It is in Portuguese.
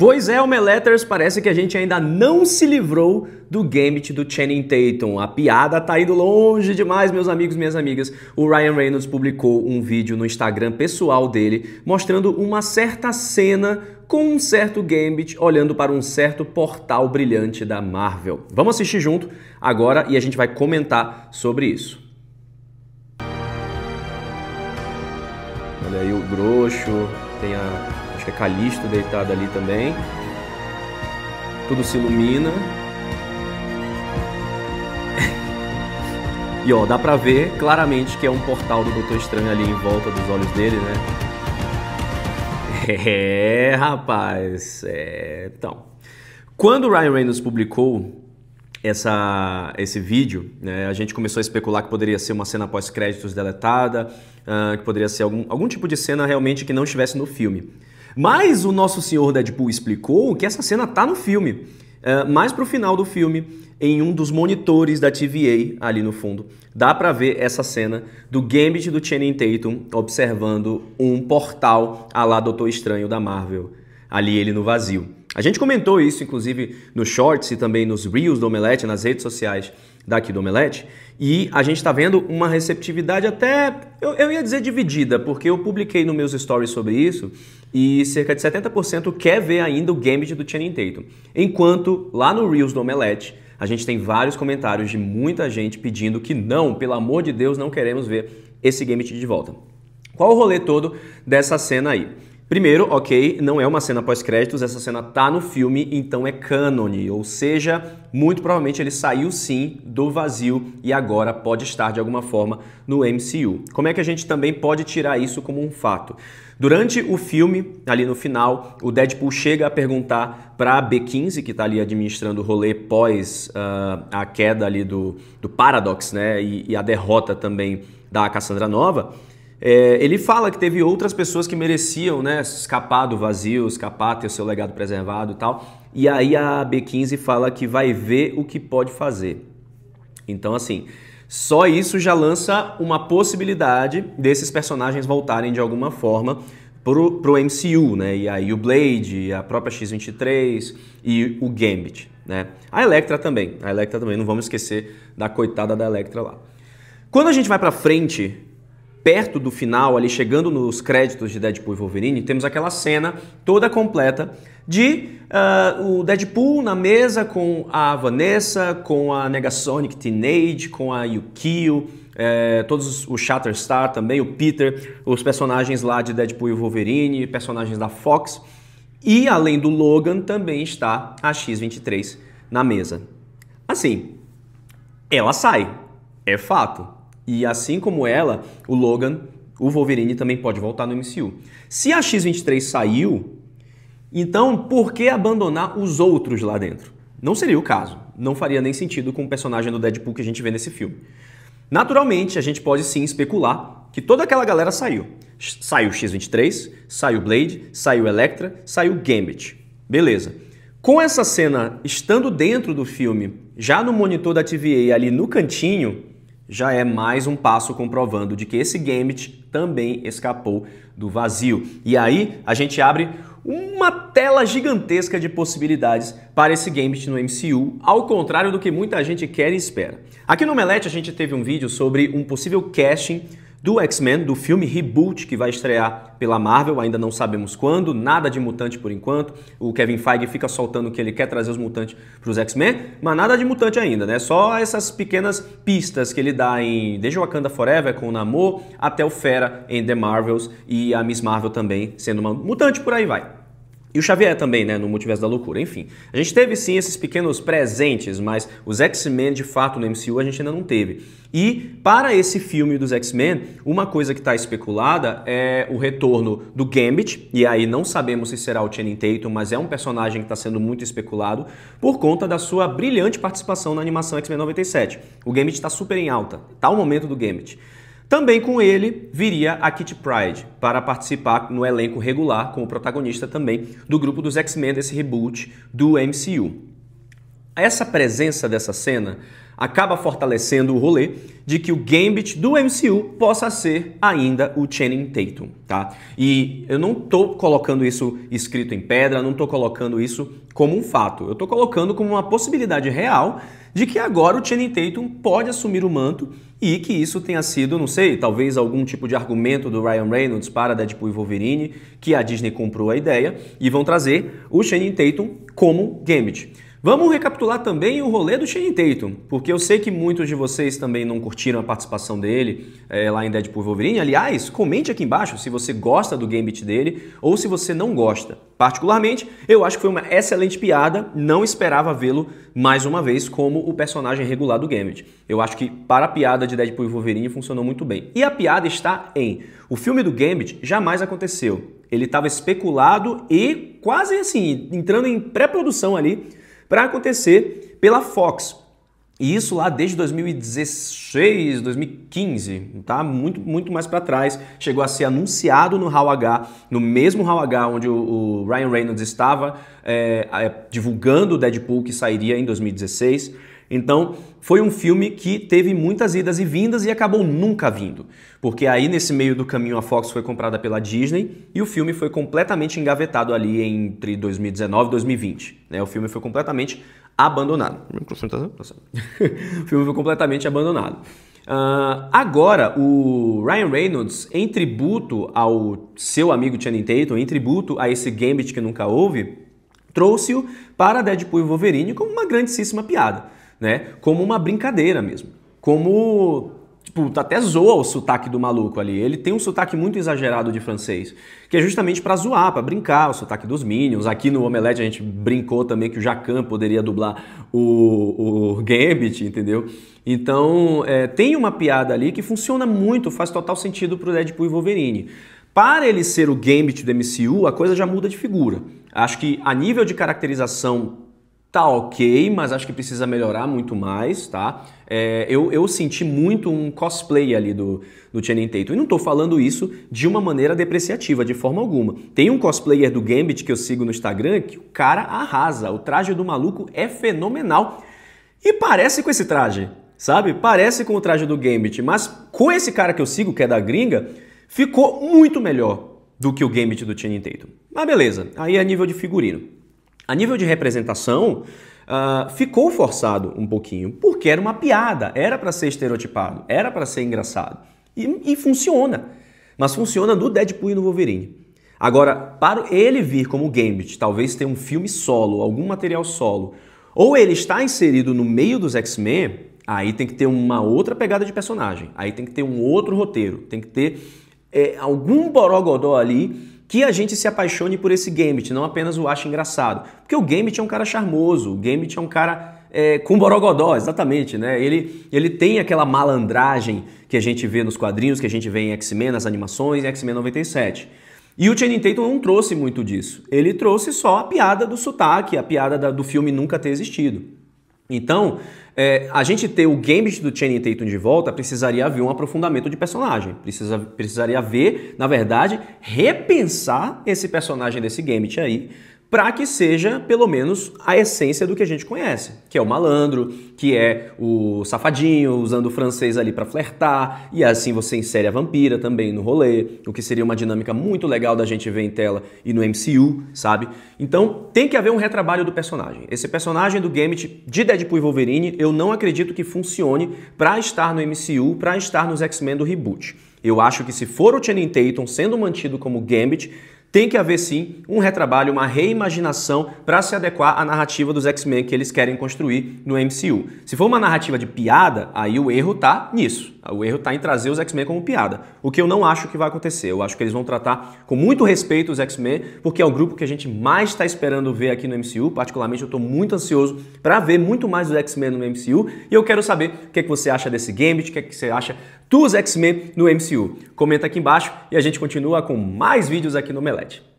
Pois é, Omeleters, parece que a gente ainda não se livrou do gambit do Channing Tatum. A piada tá indo longe demais, meus amigos e minhas amigas. O Ryan Reynolds publicou um vídeo no Instagram pessoal dele mostrando uma certa cena com um certo gambit olhando para um certo portal brilhante da Marvel. Vamos assistir junto agora e a gente vai comentar sobre isso. Olha aí o broxo, tem a acho que é Calisto deitado ali também. Tudo se ilumina. e ó, dá pra ver claramente que é um portal do Doutor Estranho ali em volta dos olhos dele, né? É, rapaz. É... Então, quando o Ryan Reynolds publicou essa, esse vídeo, né, a gente começou a especular que poderia ser uma cena pós-créditos deletada, uh, que poderia ser algum, algum tipo de cena realmente que não estivesse no filme. Mas o nosso senhor Deadpool explicou que essa cena tá no filme. Uh, mais pro final do filme, em um dos monitores da TVA ali no fundo, dá para ver essa cena do Gambit do Channing Tatum observando um portal a lá Doutor Estranho da Marvel, ali ele no vazio. A gente comentou isso, inclusive, nos shorts e também nos reels do Omelete, nas redes sociais daqui do Omelete. E a gente está vendo uma receptividade até, eu, eu, ia dizer dividida, porque eu publiquei nos meus stories sobre isso e cerca de 70% quer ver ainda o Gambit do Channing Tatum. Enquanto lá no Reels do Omelete, a gente tem vários comentários de muita gente pedindo que não, pelo amor de Deus, não queremos ver esse Gambit de volta. Qual o rolê todo dessa cena aí? Primeiro, ok, não é uma cena pós-créditos, essa cena tá no filme, então é cânone, ou seja, muito provavelmente ele saiu sim do vazio e agora pode estar de alguma forma no MCU. Como é que a gente também pode tirar isso como um fato? Durante o filme, ali no final, o Deadpool chega a perguntar para a B15, que está ali administrando o rolê pós uh, a queda ali do, do Paradox, né, e, e a derrota também da Cassandra Nova, é, ele fala que teve outras pessoas que mereciam né, escapar do vazio, escapar, ter o seu legado preservado e tal. E aí a B15 fala que vai ver o que pode fazer. Então, assim, só isso já lança uma possibilidade desses personagens voltarem de alguma forma pro, pro MCU, né? E aí o Blade, a própria X-23 e o Gambit, né? A Electra também, a Electra também, não vamos esquecer da coitada da Electra lá. Quando a gente vai para frente perto do final, ali chegando nos créditos de Deadpool e Wolverine, temos aquela cena toda completa de uh, o Deadpool na mesa com a Vanessa, com a Negasonic Teenage, com a Yukio, é, todos os, o Shatterstar também, o Peter, os personagens lá de Deadpool e Wolverine, personagens da Fox. E além do Logan, também está a X-23 na mesa. Assim, ela sai, é fato. E assim como ela, o Logan, o Wolverine também pode voltar no MCU. Se a X23 saiu, então por que abandonar os outros lá dentro? Não seria o caso. Não faria nem sentido com o personagem do Deadpool que a gente vê nesse filme. Naturalmente, a gente pode sim especular que toda aquela galera saiu. Saiu X23, saiu Blade, saiu Elektra, saiu Gambit. Beleza. Com essa cena estando dentro do filme, já no monitor da TVA ali no cantinho, já é mais um passo comprovando de que esse Gambit também escapou do vazio. E aí a gente abre uma tela gigantesca de possibilidades para esse Gambit no MCU, ao contrário do que muita gente quer e espera. Aqui no Melete a gente teve um vídeo sobre um possível casting do X-Men, do filme Reboot, que vai estrear pela Marvel, ainda não sabemos quando, nada de mutante por enquanto. O Kevin Feige fica soltando que ele quer trazer os mutantes para os X-Men, mas nada de mutante ainda, né? Só essas pequenas pistas que ele dá em desde Wakanda Forever com o Namor até o Fera em The Marvels e a Miss Marvel também sendo uma mutante por aí vai. E o Xavier também, né, no Multiverso da Loucura. Enfim, a gente teve sim esses pequenos presentes, mas os X-Men de fato no MCU a gente ainda não teve. E para esse filme dos X-Men, uma coisa que está especulada é o retorno do Gambit, e aí não sabemos se será o Channing Tatum, mas é um personagem que está sendo muito especulado por conta da sua brilhante participação na animação X-Men 97. O Gambit está super em alta, está o momento do Gambit. Também com ele viria a Kitty Pride para participar no elenco regular como protagonista também do grupo dos X-Men desse reboot do MCU. Essa presença dessa cena acaba fortalecendo o rolê de que o Gambit do MCU possa ser ainda o Channing Tatum, tá? E eu não tô colocando isso escrito em pedra, não tô colocando isso como um fato. Eu tô colocando como uma possibilidade real de que agora o Channing Tatum pode assumir o manto e que isso tenha sido, não sei, talvez algum tipo de argumento do Ryan Reynolds para Deadpool e Wolverine, que a Disney comprou a ideia e vão trazer o Channing Tatum como Gambit. Vamos recapitular também o rolê do Shane Tatum, porque eu sei que muitos de vocês também não curtiram a participação dele é, lá em Deadpool Wolverine. Aliás, comente aqui embaixo se você gosta do gambit dele ou se você não gosta. Particularmente, eu acho que foi uma excelente piada, não esperava vê-lo mais uma vez como o personagem regular do Gambit. Eu acho que para a piada de Deadpool Wolverine funcionou muito bem. E a piada está em: o filme do Gambit jamais aconteceu. Ele estava especulado e quase assim, entrando em pré-produção ali para acontecer pela Fox. E isso lá desde 2016, 2015, tá? Muito, muito mais para trás. Chegou a ser anunciado no Hall H, no mesmo Hall H onde o, o Ryan Reynolds estava é, é, divulgando o Deadpool que sairia em 2016. Então, foi um filme que teve muitas idas e vindas e acabou nunca vindo. Porque aí, nesse meio do caminho, a Fox foi comprada pela Disney e o filme foi completamente engavetado ali entre 2019 e 2020. Né? O filme foi completamente abandonado. o filme foi completamente abandonado. Uh, agora, o Ryan Reynolds, em tributo ao seu amigo Channing Tatum, em tributo a esse Gambit que nunca houve, trouxe-o para Deadpool e Wolverine como uma grandíssima piada né? Como uma brincadeira mesmo. Como tipo, até zoa o sotaque do maluco ali. Ele tem um sotaque muito exagerado de francês, que é justamente para zoar, para brincar, o sotaque dos Minions. Aqui no Omelete a gente brincou também que o Jacan poderia dublar o, o Gambit, entendeu? Então, é, tem uma piada ali que funciona muito, faz total sentido pro Deadpool e Wolverine. Para ele ser o Gambit do MCU, a coisa já muda de figura. Acho que a nível de caracterização tá ok, mas acho que precisa melhorar muito mais, tá? É, eu, eu senti muito um cosplay ali do, do Channing Tatum. E não estou falando isso de uma maneira depreciativa, de forma alguma. Tem um cosplayer do Gambit que eu sigo no Instagram que o cara arrasa. O traje do maluco é fenomenal. E parece com esse traje, sabe? Parece com o traje do Gambit, mas com esse cara que eu sigo, que é da gringa, ficou muito melhor do que o Gambit do Channing Tatum. Mas beleza, aí é nível de figurino. A nível de representação, uh, ficou forçado um pouquinho, porque era uma piada, era para ser estereotipado, era para ser engraçado. E, e, funciona. Mas funciona no Deadpool e no Wolverine. Agora, para ele vir como Gambit, talvez ter um filme solo, algum material solo, ou ele está inserido no meio dos X-Men, aí tem que ter uma outra pegada de personagem, aí tem que ter um outro roteiro, tem que ter é, algum borogodó ali que a gente se apaixone por esse Gambit, não apenas o ache engraçado. Porque o Gambit é um cara charmoso, o Gambit é um cara é, com Borogodó, exatamente, né? Ele, ele tem aquela malandragem que a gente vê nos quadrinhos, que a gente vê em X-Men, nas animações, em X-Men 97. E o Channing Tatum não trouxe muito disso. Ele trouxe só a piada do sotaque, a piada da, do filme nunca ter existido. Então, é, a gente ter o Gambit do Channing Tatum de volta, precisaria haver um aprofundamento de personagem. Precisa, precisaria haver, na verdade, repensar esse personagem desse Gambit aí, para que seja pelo menos a essência do que a gente conhece, que é o malandro, que é o safadinho usando o francês ali para flertar, e assim você insere a vampira também no rolê, o que seria uma dinâmica muito legal da gente ver em tela e no MCU, sabe? Então, tem que haver um retrabalho do personagem. Esse personagem do Gambit de Deadpool e Wolverine, eu não acredito que funcione para estar no MCU, para estar nos X-Men do reboot. Eu acho que se for o Channing Tatum sendo mantido como Gambit, tem que haver sim um retrabalho, uma reimaginação para se adequar à narrativa dos X-Men que eles querem construir no MCU. Se for uma narrativa de piada, aí o erro tá nisso. O erro está em trazer os X-Men como piada. O que eu não acho que vai acontecer. Eu acho que eles vão tratar com muito respeito os X-Men, porque é o grupo que a gente mais está esperando ver aqui no MCU. Particularmente, eu estou muito ansioso para ver muito mais os X-Men no MCU. E eu quero saber o que, é que você acha desse Gambit, o que, é que você acha dos X-Men no MCU. Comenta aqui embaixo e a gente continua com mais vídeos aqui no Melete.